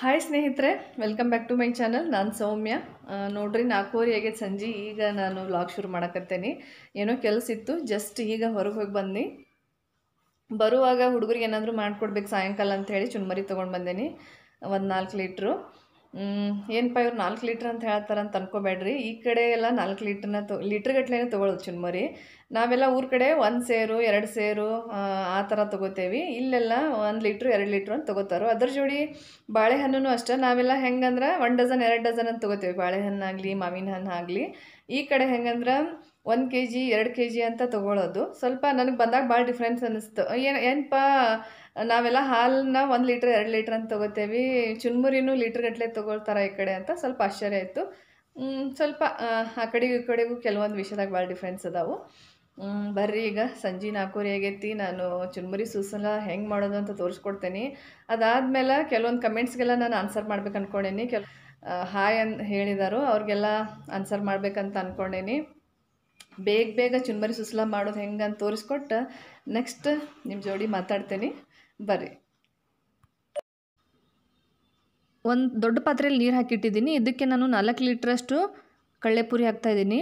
hi ಸ್ನೇಹಿತರೆ welcome back to my channel ನಾನು ಸೌಮ್ಯ ನೋಡ್ರಿ ನಾಲ್ಕೂವರೆ ಆಗಿದೆ ಸಂಜೆ ಈಗ ನಾನು ವ್ಲಾಗ್ ಶುರು ಮಾಡಕತ್ತೇನೆ ಏನೋ ಕೆಲಸ ಇತ್ತು ಜಸ್ಟ್ ಈಗ ಹೊರಗೆ ಹೋಗಿ ಬಂದು ಬರುವಾಗ ಹುಡುಗರಿಗೆ ಏನಾದರೂ ಮಾಡಿಕೊಡ್ಬೇಕು ಸಾಯಂಕಾಲ ಹೇಳಿ ಚುನ್ಮರಿ ತೊಗೊಂಡು ಬಂದೇನಿ ಒಂದು ನಾಲ್ಕು ಲೀಟ್ರು ಏನಪ್ಪ ಇವ್ರು ನಾಲ್ಕು ಲೀಟ್ರ್ ಅಂತ ಹೇಳ್ತಾರೆ ಅಂತ ಅನ್ಕೋಬೇಡ್ರಿ ಈ ಕಡೆ ಎಲ್ಲ ನಾಲ್ಕು ಲೀಟ್ರನ್ನ ತೊ ಗಟ್ಲೆ ತೊಗೊಳ್ಳೋದು ಚುನ್ಮರಿ ನಾವೆಲ್ಲ ಊರ ಕಡೆ ಒಂದು ಸೇರು ಎರಡು ಸೇರು ಆ ಥರ ತೊಗೋತೇವೆ ಇಲ್ಲೆಲ್ಲ ಒಂದು ಲೀಟ್ರು ಎರಡು ಲೀಟ್ರ್ ಅಂತ ತೊಗೋತಾರೋ ಅದ್ರ ಜೋಡಿ ಬಾಳೆಹಣ್ಣು ಅಷ್ಟೇ ನಾವೆಲ್ಲ ಹೆಂಗಂದ್ರೆ ಒಂದು ಡಜನ್ ಎರಡು ಡಜನ್ ಅಂತ ತೊಗೋತೇವೆ ಬಾಳೆಹಣ್ಣಾಗಲಿ ಮಾವಿನ ಹಣ್ಣು ಆಗಲಿ ಈ ಕಡೆ ಹೆಂಗಂದ್ರೆ ಒಂದು ಕೆ ಜಿ ಎರಡು ಕೆ ಜಿ ಅಂತ ತೊಗೊಳೋದು ಸ್ವಲ್ಪ ನನಗೆ ಬಂದಾಗ ಭಾಳ ಡಿಫ್ರೆನ್ಸ್ ಅನ್ನಿಸ್ತು ಏನು ಏನಪ್ಪ ನಾವೆಲ್ಲ ಹಾಲನ್ನ ಒಂದು ಲೀಟ್ರ್ ಎರಡು ಲೀಟ್ರ್ ಅಂತ ತೊಗೋತೇವೆ ಚುನ್ಮುರಿನೂ ಲೀಟ್ರ್ಗಟ್ಟಲೆ ತೊಗೊಳ್ತಾರೆ ಈ ಕಡೆ ಅಂತ ಸ್ವಲ್ಪ ಆಶ್ಚರ್ಯ ಆಯಿತು ಸ್ವಲ್ಪ ಆ ಕಡೆಗೂ ಈ ಕಡೆಗೂ ಕೆಲವೊಂದು ವಿಷಯದಾಗ ಭಾಳ ಡಿಫ್ರೆನ್ಸ್ ಅದಾವು ಬರ್ರಿ ಈಗ ಸಂಜೆ ನಾಲ್ಕೂರಿ ಆಗೈತಿ ನಾನು ಚುನ್ಮುರಿ ಸೂಸಲ ಹೆಂಗೆ ಮಾಡೋದು ಅಂತ ತೋರಿಸ್ಕೊಡ್ತೇನೆ ಅದಾದಮೇಲೆ ಕೆಲವೊಂದು ಕಮೆಂಟ್ಸ್ಗೆಲ್ಲ ನಾನು ಆನ್ಸರ್ ಮಾಡ್ಬೇಕು ಅಂದ್ಕೊಂಡೇನಿ ಕೆಲ ಹಾಯ್ ಅನ್ ಹೇಳಿದಾರು ಅವ್ರಿಗೆಲ್ಲ ಆನ್ಸರ್ ಮಾಡ್ಬೇಕಂತ ಅಂದ್ಕೊಂಡೇನಿ ಬೇಗ ಬೇಗ ಚುನ್ಮರಿ ಸುಸ್ಲ ಮಾಡೋದು ಹೆಂಗೆ ಅಂತ ತೋರಿಸ್ಕೊಟ್ಟು ನೆಕ್ಸ್ಟ್ ನಿಮ್ಮ ಜೋಡಿ ಮಾತಾಡ್ತೀನಿ ಬರ್ರಿ ಒಂದು ದೊಡ್ಡ ಪಾತ್ರೆಯಲ್ಲಿ ನೀರು ಹಾಕಿಟ್ಟಿದ್ದೀನಿ ಇದಕ್ಕೆ ನಾನು ನಾಲ್ಕು ಲೀಟ್ರಷ್ಟು ಕಳ್ಳೆಪುರಿ ಹಾಕ್ತಾಯಿದ್ದೀನಿ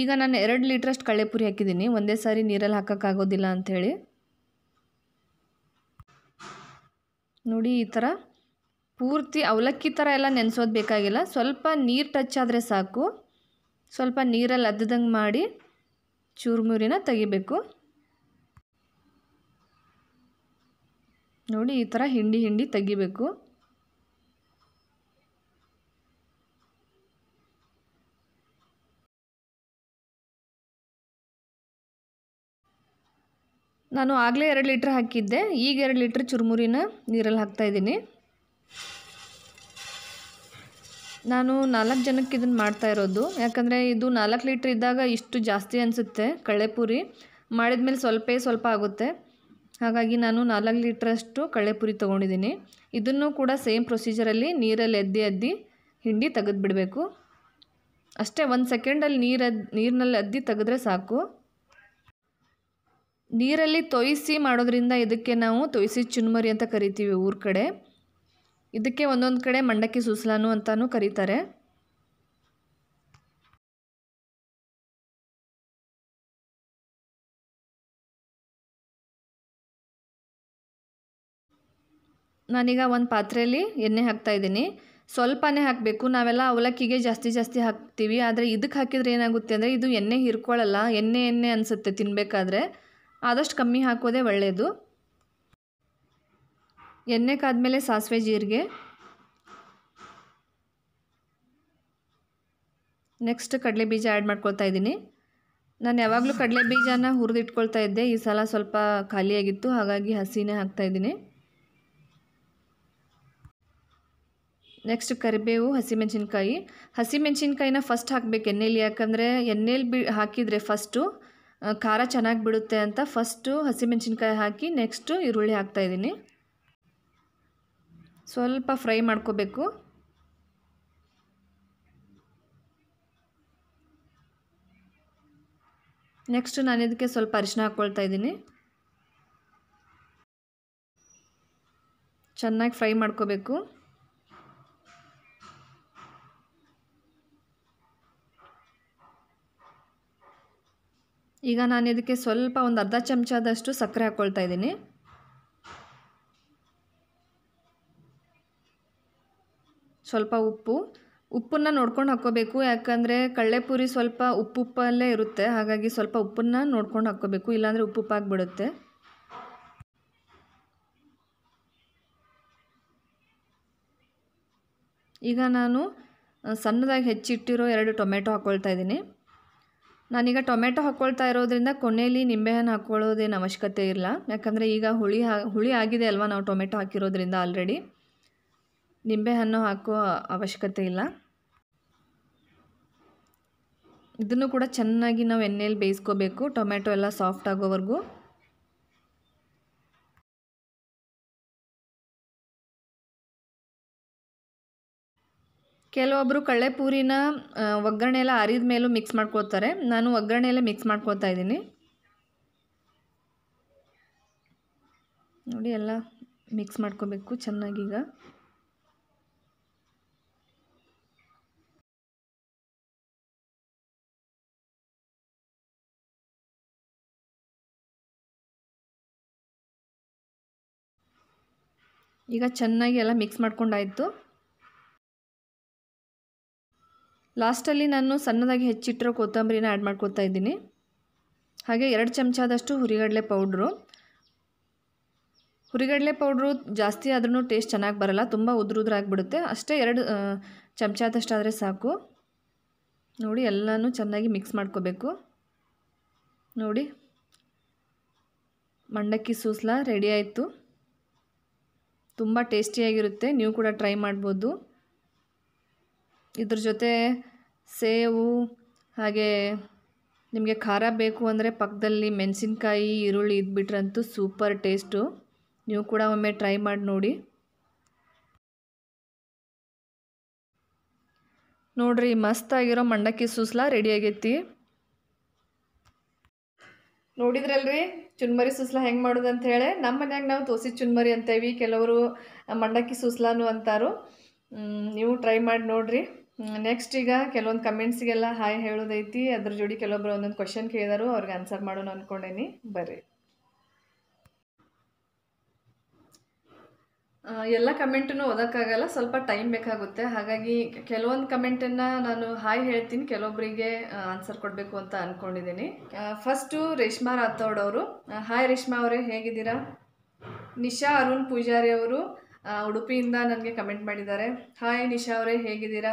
ಈಗ ನಾನು ಎರಡು ಲೀಟ್ರಷ್ಟು ಕಳ್ಳೆಪುರಿ ಹಾಕಿದ್ದೀನಿ ಒಂದೇ ಸಾರಿ ನೀರಲ್ಲಿ ಹಾಕೋಕ್ಕಾಗೋದಿಲ್ಲ ಅಂಥೇಳಿ ನೋಡಿ ಈ ಥರ ಪೂರ್ತಿ ಅವಲಕ್ಕಿ ಥರ ಎಲ್ಲ ನೆನೆಸೋದು ಬೇಕಾಗಿಲ್ಲ ಸ್ವಲ್ಪ ನೀರು ಟಚ್ ಆದರೆ ಸಾಕು ಸ್ವಲ್ಪ ನೀರಲ್ಲಿ ಅದ್ದದಂಗೆ ಮಾಡಿ ಚೂರುಮುರಿನ ತೆಗಿಬೇಕು ನೋಡಿ ಈ ಥರ ಹಿಂಡಿ ಹಿಂಡಿ ತೆಗಿಬೇಕು ನಾನು ಆಗಲೇ ಎರಡು ಲೀಟ್ರ್ ಹಾಕಿದ್ದೆ ಈಗ ಎರಡು ಲೀಟ್ರ್ ಚುರುಮುರಿನ ನೀರಲ್ಲಿ ಹಾಕ್ತಾಯಿದ್ದೀನಿ ನಾನು ನಾಲ್ಕು ಜನಕ್ಕೆ ಇದನ್ನು ಮಾಡ್ತಾ ಇರೋದು ಯಾಕಂದರೆ ಇದು ನಾಲ್ಕು ಲೀಟ್ರ್ ಇದ್ದಾಗ ಇಷ್ಟು ಜಾಸ್ತಿ ಅನಿಸುತ್ತೆ ಕಳೆಪುರಿ ಮಾಡಿದ ಮೇಲೆ ಸ್ವಲ್ಪೇ ಸ್ವಲ್ಪ ಆಗುತ್ತೆ ಹಾಗಾಗಿ ನಾನು ನಾಲ್ಕು ಲೀಟ್ರಷ್ಟು ಕಳೆಪುರಿ ತೊಗೊಂಡಿದ್ದೀನಿ ಇದನ್ನು ಕೂಡ ಸೇಮ್ ಪ್ರೊಸೀಜರಲ್ಲಿ ನೀರಲ್ಲಿ ಎದ್ದಿ ಅದ್ದಿ ಹಿಂಡಿ ತೆಗೆದು ಬಿಡಬೇಕು ಅಷ್ಟೇ ಒಂದು ಸೆಕೆಂಡಲ್ಲಿ ನೀರದ್ದು ನೀರಿನಲ್ಲಿ ಅದ್ದಿ ತೆಗೆದ್ರೆ ಸಾಕು ನೀರಲ್ಲಿ ತೊಯಿಸಿ ಮಾಡೋದ್ರಿಂದ ಇದಕ್ಕೆ ನಾವು ತೊಯಿಸಿ ಚುನ್ಮರಿ ಅಂತ ಕರಿತೀವಿ ಊರ ಕಡೆ ಇದಕ್ಕೆ ಒಂದೊಂದು ಕಡೆ ಮಂಡಕ್ಕಿ ಸುಸಲಾನು ಅಂತಲೂ ಕರೀತಾರೆ ನಾನೀಗ ಒಂದು ಪಾತ್ರೆಯಲ್ಲಿ ಎಣ್ಣೆ ಹಾಕ್ತಾ ಇದ್ದೀನಿ ಸ್ವಲ್ಪನೇ ಹಾಕಬೇಕು ನಾವೆಲ್ಲ ಅವಲಕ್ಕಿಗೆ ಜಾಸ್ತಿ ಜಾಸ್ತಿ ಹಾಕ್ತೀವಿ ಆದರೆ ಇದಕ್ಕೆ ಹಾಕಿದರೆ ಏನಾಗುತ್ತೆ ಅಂದರೆ ಇದು ಎಣ್ಣೆ ಹಿರ್ಕೊಳ್ಳಲ್ಲ ಎಣ್ಣೆ ಎಣ್ಣೆ ಅನಿಸುತ್ತೆ ತಿನ್ನಬೇಕಾದ್ರೆ ಆದಷ್ಟು ಕಮ್ಮಿ ಹಾಕೋದೇ ಒಳ್ಳೆಯದು ಎಣ್ಣೆ ಕಾದ್ಮೇಲೆ ಸಾಸಿವೆ ಜೀರಿಗೆ ನೆಕ್ಸ್ಟ್ ಕಡಲೆ ಬೀಜ ಆ್ಯಡ್ ಮಾಡ್ಕೊಳ್ತಾ ಇದ್ದೀನಿ ನಾನು ಯಾವಾಗಲೂ ಕಡಲೆ ಬೀಜನ ಹುರಿದಿಟ್ಕೊಳ್ತಾ ಇದ್ದೆ ಈ ಸಲ ಸ್ವಲ್ಪ ಖಾಲಿಯಾಗಿತ್ತು ಹಾಗಾಗಿ ಹಸಿನೇ ಹಾಕ್ತಾಯಿದ್ದೀನಿ ನೆಕ್ಸ್ಟ್ ಕರಿಬೇವು ಹಸಿ ಹಸಿಮೆಣ್ಸಿನ್ಕಾಯಿನ ಫಸ್ಟ್ ಹಾಕಬೇಕು ಎಣ್ಣೆಯಲ್ಲಿ ಯಾಕಂದರೆ ಎಣ್ಣೆಲಿ ಬಿ ಹಾಕಿದರೆ ಫಸ್ಟು ಖಾರ ಚೆನ್ನಾಗಿ ಬಿಡುತ್ತೆ ಅಂತ ಫಸ್ಟು ಹಸಿಮೆಣಸಿನ್ಕಾಯಿ ಹಾಕಿ ನೆಕ್ಸ್ಟು ಈರುಳ್ಳಿ ಹಾಕ್ತಾಯಿದ್ದೀನಿ ಸ್ವಲ್ಪ ಫ್ರೈ ಮಾಡ್ಕೋಬೇಕು ನೆಕ್ಸ್ಟ್ ನಾನು ಇದಕ್ಕೆ ಸ್ವಲ್ಪ ಅರಿಶಿನ ಹಾಕ್ಕೊಳ್ತಾ ಇದ್ದೀನಿ ಚೆನ್ನಾಗಿ ಫ್ರೈ ಮಾಡ್ಕೋಬೇಕು ಈಗ ನಾನು ಇದಕ್ಕೆ ಸ್ವಲ್ಪ ಒಂದು ಅರ್ಧ ಚಮಚದಷ್ಟು ಸಕ್ಕರೆ ಹಾಕ್ಕೊಳ್ತಾ ಇದ್ದೀನಿ ಸ್ವಲ್ಪ ಉಪ್ಪು ಉಪ್ಪನ್ನು ನೋಡ್ಕೊಂಡು ಹಾಕ್ಕೋಬೇಕು ಯಾಕಂದರೆ ಕಳ್ಳೆಪುರಿ ಸ್ವಲ್ಪ ಉಪ್ಪುಪ್ಪಲ್ಲೇ ಇರುತ್ತೆ ಹಾಗಾಗಿ ಸ್ವಲ್ಪ ಉಪ್ಪನ್ನು ನೋಡ್ಕೊಂಡು ಹಾಕ್ಕೋಬೇಕು ಇಲ್ಲಾಂದರೆ ಉಪ್ಪುಪ್ಪಾಗಿಬಿಡುತ್ತೆ ಈಗ ನಾನು ಸಣ್ಣದಾಗಿ ಹೆಚ್ಚಿಟ್ಟಿರೋ ಎರಡು ಟೊಮೆಟೊ ಹಾಕ್ಕೊಳ್ತಾ ಇದ್ದೀನಿ ನಾನೀಗ ಟೊಮೆಟೊ ಹಾಕ್ಕೊಳ್ತಾ ಇರೋದ್ರಿಂದ ಕೊನೆಯಲ್ಲಿ ನಿಂಬೆಹಣ್ಣು ಹಾಕ್ಕೊಳ್ಳೋದೇನು ಅವಶ್ಯಕತೆ ಇಲ್ಲ ಯಾಕಂದರೆ ಈಗ ಹುಳಿ ಹುಳಿ ಆಗಿದೆ ಅಲ್ವಾ ನಾವು ಟೊಮೆಟೊ ಹಾಕಿರೋದ್ರಿಂದ ಆಲ್ರೆಡಿ ನಿಂಬೆ ಹಣ್ಣು ಹಾಕೋ ಅವಶ್ಯಕತೆ ಇಲ್ಲ ಇದನ್ನು ಕೂಡ ಚೆನ್ನಾಗಿ ನಾವು ಎಣ್ಣೆಯಲ್ಲಿ ಬೇಯಿಸ್ಕೋಬೇಕು ಟೊಮೆಟೊ ಎಲ್ಲ ಸಾಫ್ಟ್ ಆಗೋವರೆಗೂ ಕೆಲವೊಬ್ಬರು ಪೂರಿನ ಒಗ್ಗರಣೆ ಎಲ್ಲ ಆರಿದ ಮೇಲೂ ಮಿಕ್ಸ್ ಮಾಡ್ಕೋತಾರೆ ನಾನು ಒಗ್ಗರಣೆಯಲ್ಲೇ ಮಿಕ್ಸ್ ಮಾಡ್ಕೋತಾ ಇದ್ದೀನಿ ನೋಡಿ ಎಲ್ಲ ಮಿಕ್ಸ್ ಮಾಡ್ಕೋಬೇಕು ಈಗ ಈಗ ಚೆನ್ನಾಗಿ ಎಲ್ಲ ಮಿಕ್ಸ್ ಮಾಡ್ಕೊಂಡಾಯಿತು ಲಾಸ್ಟಲ್ಲಿ ನಾನು ಸಣ್ಣದಾಗಿ ಹೆಚ್ಚಿಟ್ಟಿರೋ ಕೊತ್ತಂಬರಿನ ಆ್ಯಡ್ ಮಾಡ್ಕೊತಾ ಇದ್ದೀನಿ ಹಾಗೆ ಎರಡು ಚಮಚದಷ್ಟು ಹುರಿಗಡಲೆ ಪೌಡ್ರು ಹುರಿಗಡಲೆ ಪೌಡ್ರು ಜಾಸ್ತಿ ಆದ್ರೂ ಟೇಸ್ಟ್ ಚೆನ್ನಾಗಿ ಬರಲ್ಲ ತುಂಬ ಉದ್ರುದ್ರಾಗಿಬಿಡುತ್ತೆ ಅಷ್ಟೇ ಎರಡು ಚಮಚದಷ್ಟಾದರೆ ಸಾಕು ನೋಡಿ ಎಲ್ಲನೂ ಚೆನ್ನಾಗಿ ಮಿಕ್ಸ್ ಮಾಡ್ಕೋಬೇಕು ನೋಡಿ ಮಂಡಕ್ಕಿ ಸೂಸ್ಲ ರೆಡಿ ಆಯಿತು ತುಂಬ ಟೇಸ್ಟಿಯಾಗಿರುತ್ತೆ ನೀವು ಕೂಡ ಟ್ರೈ ಮಾಡ್ಬೋದು ಇದ್ರ ಜೊತೆ ಸೇವು ಹಾಗೆ ನಿಮಗೆ ಖಾರ ಬೇಕು ಅಂದರೆ ಪಕ್ಕದಲ್ಲಿ ಮೆಣಸಿನ್ಕಾಯಿ ಈರುಳ್ಳಿ ಇದ್ಬಿಟ್ರಂತೂ ಸೂಪರ್ ಟೇಸ್ಟು ನೀವು ಕೂಡ ಒಮ್ಮೆ ಟ್ರೈ ಮಾಡಿ ನೋಡಿ ನೋಡಿರಿ ಮಸ್ತಾಗಿರೋ ಮಂಡಕ್ಕಿ ಸೂಸ್ಲ ರೆಡಿ ಆಗೈತಿ ನೋಡಿದ್ರಲ್ರಿ ಚುನ್ಮರಿ ಸುಸ್ಲಾ ಹೆಂಗೆ ಮಾಡೋದು ಅಂತ ಹೇಳಿ ನಮ್ಮ ಮನ್ಯಾಗ ನಾವು ತೋಸಿ ಚುನ್ಮರಿ ಅಂತೇವಿ ಕೆಲವರು ಮಂಡಕ್ಕಿ ಸುಸ್ಲಾನು ಅಂತಾರು ನೀವು ಟ್ರೈ ಮಾಡಿ ನೋಡಿರಿ ನೆಕ್ಸ್ಟ್ ಈಗ ಕೆಲವೊಂದು ಕಮೆಂಟ್ಸ್ಗೆಲ್ಲ ಹಾಯ್ ಹೇಳೋದೈತಿ ಅದ್ರ ಜೋಡಿ ಕೆಲವೊಬ್ರು ಒಂದೊಂದು ಕ್ವಶನ್ ಕೇಳಿದಾರು ಅವ್ರಿಗೆ ಆನ್ಸರ್ ಮಾಡೋಣ ಅಂದ್ಕೊಂಡೇನಿ ಬರ್ರಿ ಎಲ್ಲ ಕಮೆಂಟನ್ನು ಓದೋಕ್ಕಾಗಲ್ಲ ಸ್ವಲ್ಪ ಟೈಮ್ ಬೇಕಾಗುತ್ತೆ ಹಾಗಾಗಿ ಕೆಲವೊಂದು ಕಮೆಂಟನ್ನು ನಾನು ಹಾಯ್ ಹೇಳ್ತೀನಿ ಕೆಲವೊಬ್ಬರಿಗೆ ಆನ್ಸರ್ ಕೊಡಬೇಕು ಅಂತ ಅಂದ್ಕೊಂಡಿದ್ದೀನಿ ಫಸ್ಟು ರೇಷ್ಮಾ ರಾಥೋಡ್ ಅವರು ಹಾಯ್ ರೇಷ್ಮಾ ಅವರೇ ಹೇಗಿದ್ದೀರಾ ನಿಶಾ ಅರುಣ್ ಪೂಜಾರಿ ಅವರು ಉಡುಪಿಯಿಂದ ನನಗೆ ಕಮೆಂಟ್ ಮಾಡಿದ್ದಾರೆ ಹಾಯ್ ನಿಶಾ ಅವರೇ ಹೇಗಿದ್ದೀರಾ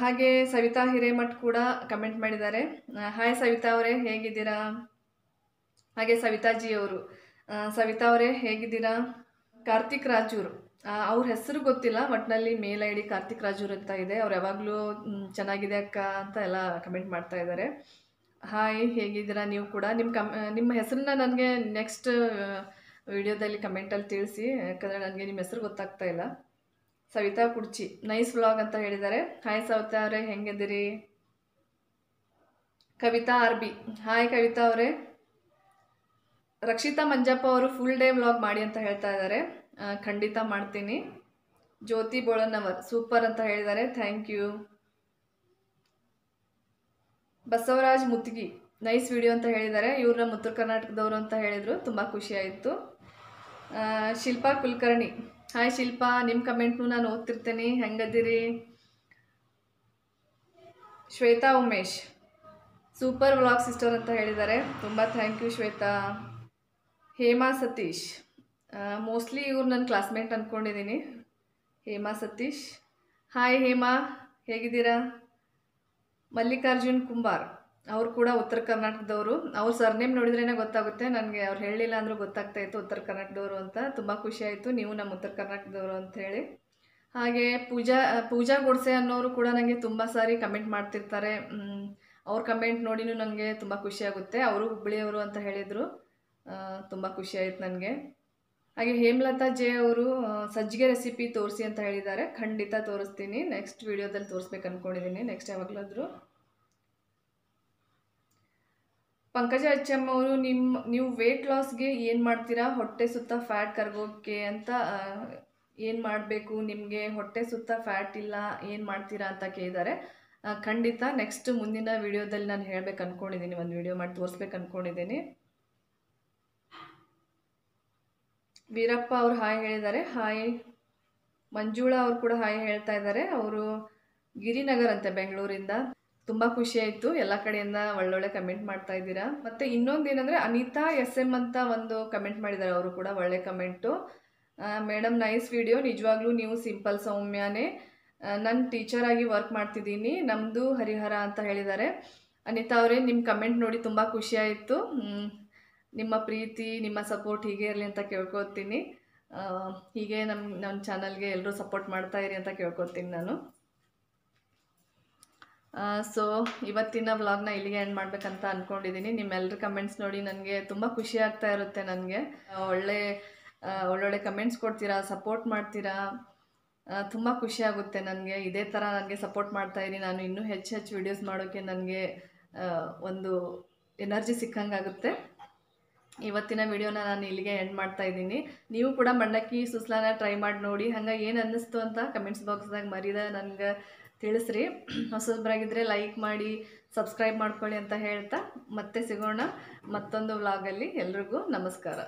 ಹಾಗೆ ಸವಿತಾ ಹಿರೇಮಠ್ ಕೂಡ ಕಮೆಂಟ್ ಮಾಡಿದ್ದಾರೆ ಹಾಯ್ ಸವಿತಾ ಅವರೇ ಹೇಗಿದ್ದೀರಾ ಹಾಗೆ ಸವಿತಾಜಿ ಅವರು ಸವಿತಾ ಅವರೇ ಹೇಗಿದ್ದೀರಾ ಕಾರ್ತಿಕ್ ರಾಜೂರ್ ಅವ್ರ ಹೆಸರು ಗೊತ್ತಿಲ್ಲ ಒಟ್ಟಿನಲ್ಲಿ mail I D Karthik Rajur ಅಂತ ಇದೆ ಅವ್ರು ಯಾವಾಗಲೂ ಚೆನ್ನಾಗಿದೆ ಅಕ್ಕ ಅಂತ ಎಲ್ಲ ಕಮೆಂಟ್ ಮಾಡ್ತಾ ಇದ್ದಾರೆ ಹಾಯ್ ಹೇಗಿದ್ದೀರಾ ನೀವು ಕೂಡ ನಿಮ್ಮ ಕಮ್ ನಿಮ್ಮ ಹೆಸರನ್ನ ನನಗೆ ನೆಕ್ಸ್ಟ್ ವಿಡಿಯೋದಲ್ಲಿ ಕಮೆಂಟಲ್ಲಿ ತಿಳಿಸಿ ಯಾಕಂದರೆ ನನಗೆ ನಿಮ್ಮ ಹೆಸರು ಗೊತ್ತಾಗ್ತಾ ಇಲ್ಲ ಸವಿತಾ ಕುಡ್ಚಿ ನೈಸ್ ವ್ಲಾಗ್ ಅಂತ ಹೇಳಿದ್ದಾರೆ ಹಾಯ್ ಸವಿತಾ ಅವರೇ ಹೆಂಗಿದ್ದೀರಿ Kavitha R B hi Kavitha ಅವರೇ ರಕ್ಷಿತಾ ಮಂಜಪ್ಪ ಅವರು ಫುಲ್ ಡೇ ವ್ಲಾಗ್ ಮಾಡಿ ಅಂತ ಹೇಳ್ತಾ ಇದ್ದಾರೆ ಖಂಡಿತ ಮಾಡ್ತೀನಿ ಜ್ಯೋತಿ ಅವರ್ ಸೂಪರ್ ಅಂತ ಹೇಳಿದ್ದಾರೆ thank you Basavaraj Mutgi nice video ಅಂತ ಹೇಳಿದ್ದಾರೆ ಇವ್ರನ್ನ ಉತ್ತರ ಕರ್ನಾಟಕದವರು ಅಂತ ಹೇಳಿದರು ತುಂಬ ಖುಷಿಯಾಯಿತು ಶಿಲ್ಪಾ ಕುಲಕರ್ಣಿ ಹಾಯ್ ಶಿಲ್ಪಾ ನಿಮ್ಮ ಕಮೆಂಟ್ನು ನಾನು ಓದ್ತಿರ್ತೇನೆ ಹೆಂಗದಿರಿ Shwetha Umesh super vlog sister ಅಂತ ಹೇಳಿದ್ದಾರೆ ತುಂಬ thank you Shwetha Hema Satish mostly ಇವ್ರು ನನ್ನ ಕ್ಲಾಸ್ಮೇಟ್ ಅಂದ್ಕೊಂಡಿದ್ದೀನಿ ಹೇಮಾ ಸತೀಶ್ ಹಾಯ್ ಹೇಮಾ ಹೇಗಿದ್ದೀರಾ ಮಲ್ಲಿಕಾರ್ಜುನ್ ಕುಂಬಾರ್ ಅವರು ಕೂಡ ಉತ್ತರ ಕರ್ನಾಟಕದವರು ಅವ್ರ ಸರ್ನೇಮ್ ನೋಡಿದ್ರೇ ಗೊತ್ತಾಗುತ್ತೆ ನನಗೆ ಅವ್ರು ಹೇಳಲಿಲ್ಲ ಅಂದರೂ ಗೊತ್ತಾಗ್ತಾ ಇತ್ತು ಉತ್ತರ ಕರ್ನಾಟಕದವರು ಅಂತ ತುಂಬ ಖುಷಿಯಾಯಿತು ನೀವು ನಮ್ಮ ಉತ್ತರ ಕರ್ನಾಟಕದವರು ಅಂತ ಹೇಳಿ ಹಾಗೆ ಪೂಜಾ ಪೂಜಾ ಗೋಡ್ಸೆ ಅನ್ನೋರು ಕೂಡ ನನಗೆ ತುಂಬ ಸಾರಿ ಕಮೆಂಟ್ ಮಾಡ್ತಿರ್ತಾರೆ ಅವ್ರ ಕಮೆಂಟ್ ನೋಡಿನೂ ನನಗೆ ತುಂಬ ಖುಷಿಯಾಗುತ್ತೆ ಅವರು ಹುಬ್ಬಳ್ಳಿಯವರು ಅಂತ ಹೇಳಿದರು ತುಂಬ ಖುಷಿಯಾಯಿತು ನನಗೆ ಹಾಗೆ ಹೇಮಲತಾ ಜೆ ಅವರು ಸಜ್ಜಿಗೆ ರೆಸಿಪಿ ತೋರಿಸಿ ಅಂತ ಹೇಳಿದ್ದಾರೆ ಖಂಡಿತ ತೋರಿಸ್ತೀನಿ ನೆಕ್ಸ್ಟ್ ವೀಡಿಯೋದಲ್ಲಿ ತೋರಿಸ್ಬೇಕು ಅಂದ್ಕೊಂಡಿದ್ದೀನಿ ನೆಕ್ಸ್ಟ್ ಯಾವಾಗಲಾದರೂ ಪಂಕಜ ಅಚ್ಚಮ್ಮ ಅವರು ನಿಮ್ಮ ನೀವು ವೆಯ್ಟ್ ಲಾಸ್ಗೆ ಏನು ಮಾಡ್ತೀರಾ ಹೊಟ್ಟೆ ಸುತ್ತ ಫ್ಯಾಟ್ ಕರ್ಗೋಕ್ಕೆ ಅಂತ ಏನು ಮಾಡಬೇಕು ನಿಮಗೆ ಹೊಟ್ಟೆ ಸುತ್ತ ಫ್ಯಾಟ್ ಇಲ್ಲ ಏನು ಮಾಡ್ತೀರಾ ಅಂತ ಕೇಳಿದ್ದಾರೆ ಖಂಡಿತ ನೆಕ್ಸ್ಟ್ ಮುಂದಿನ ವೀಡಿಯೋದಲ್ಲಿ ನಾನು ಹೇಳ್ಬೇಕು ಅಂದ್ಕೊಂಡಿದ್ದೀನಿ ಒಂದು ವೀಡಿಯೋ ಮಾಡಿ ತೋರಿಸ್ಬೇಕು ಅಂದ್ಕೊಂಡಿದ್ದೀನಿ ವೀರಪ್ಪ ಅವರು ಹಾಯ್ ಹೇಳಿದ್ದಾರೆ ಹಾಯ್ ಮಂಜುಳಾ ಅವರು ಕೂಡ ಹಾಯ್ ಹೇಳ್ತಾ ಇದ್ದಾರೆ ಅವರು ಗಿರಿನಗರ್ ಅಂತೆ ಬೆಂಗಳೂರಿಂದ ತುಂಬ ಖುಷಿ ಆಯಿತು ಎಲ್ಲ ಕಡೆಯಿಂದ ಒಳ್ಳೊಳ್ಳೆ ಕಮೆಂಟ್ ಮಾಡ್ತಾ ಇದ್ದೀರಾ ಮತ್ತು ಇನ್ನೊಂದು ಏನಂದರೆ ಅನಿತಾ ಎಸ್ ಎಮ್ ಅಂತ ಒಂದು ಕಮೆಂಟ್ ಮಾಡಿದ್ದಾರೆ ಅವರು ಕೂಡ ಒಳ್ಳೆ ಕಮೆಂಟು ಮೇಡಮ್ ನೈಸ್ ವಿಡಿಯೋ ನಿಜವಾಗ್ಲೂ ನೀವು ಸಿಂಪಲ್ ಸೌಮ್ಯನೇ ನನ್ನ ಟೀಚರ್ ಆಗಿ ವರ್ಕ್ ಮಾಡ್ತಿದ್ದೀನಿ ನಮ್ಮದು ಹರಿಹರ ಅಂತ ಹೇಳಿದ್ದಾರೆ ಅನಿತಾ ಅವರೇ ನಿಮ್ಮ ಕಮೆಂಟ್ ನೋಡಿ ತುಂಬ ಖುಷಿಯಾಯಿತು ನಿಮ್ಮ ಪ್ರೀತಿ ನಿಮ್ಮ ಸಪೋರ್ಟ್ ಹೀಗೆ ಇರಲಿ ಅಂತ ಕೇಳ್ಕೊತೀನಿ ಹೀಗೆ ನಮ್ಮ ನಮ್ಮ ಚಾನಲ್ಗೆ ಎಲ್ಲರೂ ಸಪೋರ್ಟ್ ಮಾಡ್ತಾ ಇರಿ ಅಂತ ಕೇಳ್ಕೊತೀನಿ ನಾನು ಸೊ ಇವತ್ತಿನ ವ್ಲಾಗ್ನ ಇಲ್ಲಿಗೆ ಎಂಡ್ ಮಾಡ್ಬೇಕಂತ ಅಂದ್ಕೊಂಡಿದ್ದೀನಿ ನಿಮ್ಮೆಲ್ಲರ ಕಮೆಂಟ್ಸ್ ನೋಡಿ ನನಗೆ ತುಂಬ ಖುಷಿ ಆಗ್ತಾ ಇರುತ್ತೆ ನನಗೆ ಒಳ್ಳೆ ಒಳ್ಳೊಳ್ಳೆ ಕಮೆಂಟ್ಸ್ ಕೊಡ್ತೀರಾ ಸಪೋರ್ಟ್ ಮಾಡ್ತೀರಾ ತುಂಬ ಖುಷಿ ಆಗುತ್ತೆ ನನಗೆ ಇದೇ ಥರ ನನಗೆ ಸಪೋರ್ಟ್ ಮಾಡ್ತಾಯಿರಿ ನಾನು ಇನ್ನೂ ಹೆಚ್ಚು ಹೆಚ್ಚು ವಿಡಿಯೋಸ್ ಮಾಡೋಕ್ಕೆ ನನಗೆ ಒಂದು ಎನರ್ಜಿ ಸಿಕ್ಕಂಗಾಗುತ್ತೆ ಇವತ್ತಿನ ವಿಡಿಯೋನ ನಾನು ಇಲ್ಲಿಗೆ ಎಂಡ್ ಮಾಡ್ತಾ ಇದ್ದೀನಿ ನೀವು ಕೂಡ ಮಂಡಕ್ಕಿ ಸುಸ್ಲಾನ ಟ್ರೈ ಮಾಡಿ ನೋಡಿ ಹಂಗೆ ಏನು ಅನ್ನಿಸ್ತು ಅಂತ ಕಮೆಂಟ್ಸ್ ಬಾಕ್ಸ್ದಾಗ ಮರೀದ ನನಗೆ ತಿಳಿಸ್ರಿ ಹೊಸೊಬ್ಬರಾಗಿದ್ದರೆ ಲೈಕ್ ಮಾಡಿ ಸಬ್ಸ್ಕ್ರೈಬ್ ಮಾಡ್ಕೊಳ್ಳಿ ಅಂತ ಹೇಳ್ತಾ ಮತ್ತೆ ಸಿಗೋಣ ಮತ್ತೊಂದು ವ್ಲಾಗಲ್ಲಿ ಎಲ್ರಿಗೂ ನಮಸ್ಕಾರ